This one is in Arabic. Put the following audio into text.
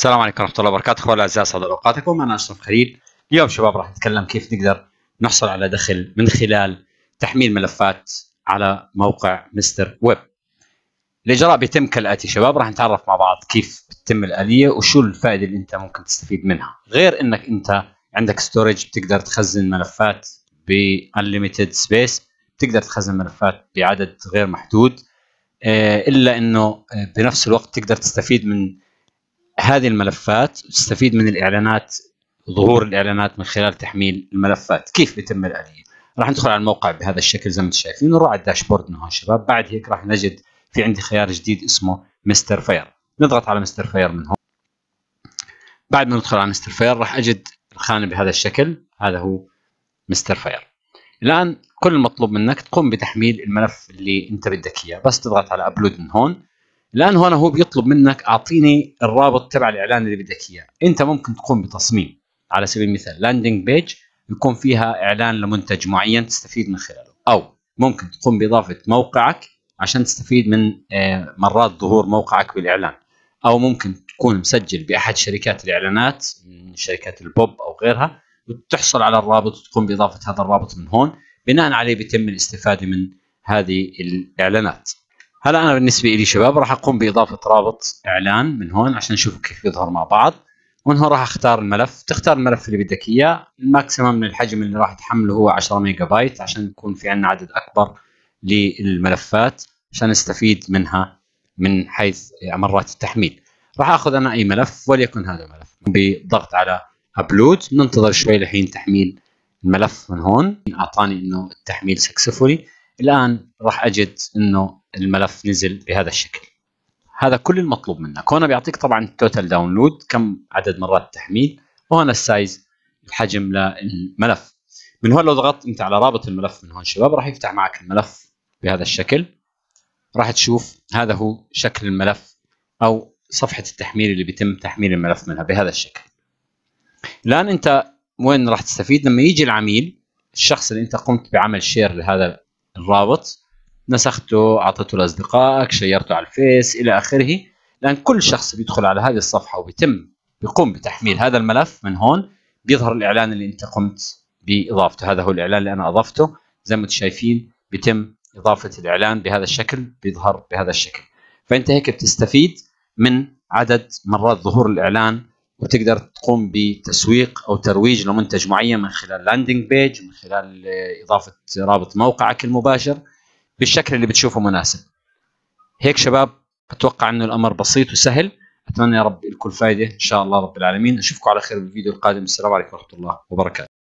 السلام عليكم ورحمه الله وبركاته اخواني الاعزاء سعد اوقاتكم انا اشرف خليل اليوم شباب راح نتكلم كيف نقدر نحصل على دخل من خلال تحميل ملفات على موقع مستر ويب الاجراء بيتم كالاتي شباب راح نتعرف مع بعض كيف بتتم الاليه وشو الفائده اللي انت ممكن تستفيد منها غير انك انت عندك ستورج بتقدر تخزن ملفات بالليمتد سبيس بتقدر تخزن ملفات بعدد غير محدود إيه، الا انه آه، بنفس الوقت تقدر تستفيد من هذه الملفات تستفيد من الإعلانات ظهور الإعلانات من خلال تحميل الملفات كيف بيتم الآلية راح ندخل على الموقع بهذا الشكل زي ما انتم شايفين نروح على الداشبورد من هون شباب بعد هيك راح نجد في عندي خيار جديد اسمه مستر فاير نضغط على مستر فاير من هون بعد ما ندخل على مستر فاير راح اجد الخانه بهذا الشكل هذا هو مستر فاير الان كل المطلوب منك تقوم بتحميل الملف اللي انت بدك اياه بس تضغط على ابلود من هون الان هنا هو بيطلب منك اعطيني الرابط تبع الاعلان اللي بدك اياه انت ممكن تقوم بتصميم على سبيل المثال لاندنج بيج يكون فيها اعلان لمنتج معين تستفيد من خلاله او ممكن تقوم باضافه موقعك عشان تستفيد من آه، مرات ظهور موقعك بالاعلان او ممكن تكون مسجل باحد شركات الاعلانات من شركات البوب او غيرها وتحصل على الرابط وتقوم باضافه هذا الرابط من هون بناء عليه بيتم الاستفاده من هذه الاعلانات هلا انا بالنسبه لي شباب راح اقوم باضافه رابط اعلان من هون عشان نشوف كيف بيظهر مع بعض ومن هون راح اختار الملف تختار الملف اللي بدك اياه الماكسيمم من الحجم اللي راح تحمله هو 10 ميجا بايت عشان يكون في عندنا عدد اكبر للملفات عشان نستفيد منها من حيث مرات التحميل راح اخذ انا اي ملف وليكن هذا الملف بالضغط على ابلود ننتظر شوي لحين تحميل الملف من هون اعطاني انه التحميل سكسفولي الان راح اجد انه الملف نزل بهذا الشكل هذا كل المطلوب منك هنا بيعطيك طبعا التوتال داونلود كم عدد مرات التحميل وهنا السايز الحجم للملف من هون لو ضغطت انت على رابط الملف من هون شباب راح يفتح معك الملف بهذا الشكل راح تشوف هذا هو شكل الملف او صفحه التحميل اللي بيتم تحميل الملف منها بهذا الشكل الان انت وين راح تستفيد لما يجي العميل الشخص اللي انت قمت بعمل شير لهذا الرابط نسخته اعطيته لاصدقائك شيرته على الفيس الى اخره لان كل شخص بيدخل على هذه الصفحه وبيتم بيقوم بتحميل هذا الملف من هون بيظهر الاعلان اللي انت قمت باضافته هذا هو الاعلان اللي انا اضفته زي ما انتم شايفين بيتم اضافه الاعلان بهذا الشكل بيظهر بهذا الشكل فانت هيك بتستفيد من عدد مرات ظهور الاعلان وتقدر تقوم بتسويق او ترويج لمنتج معين من خلال لاندنج بيج من خلال آه، اضافه رابط موقعك المباشر بالشكل اللي بتشوفه مناسب هيك شباب اتوقع انه الامر بسيط وسهل اتمنى يا رب لكم فائده ان شاء الله رب العالمين اشوفكم على خير بالفيديو القادم السلام عليكم ورحمه الله وبركاته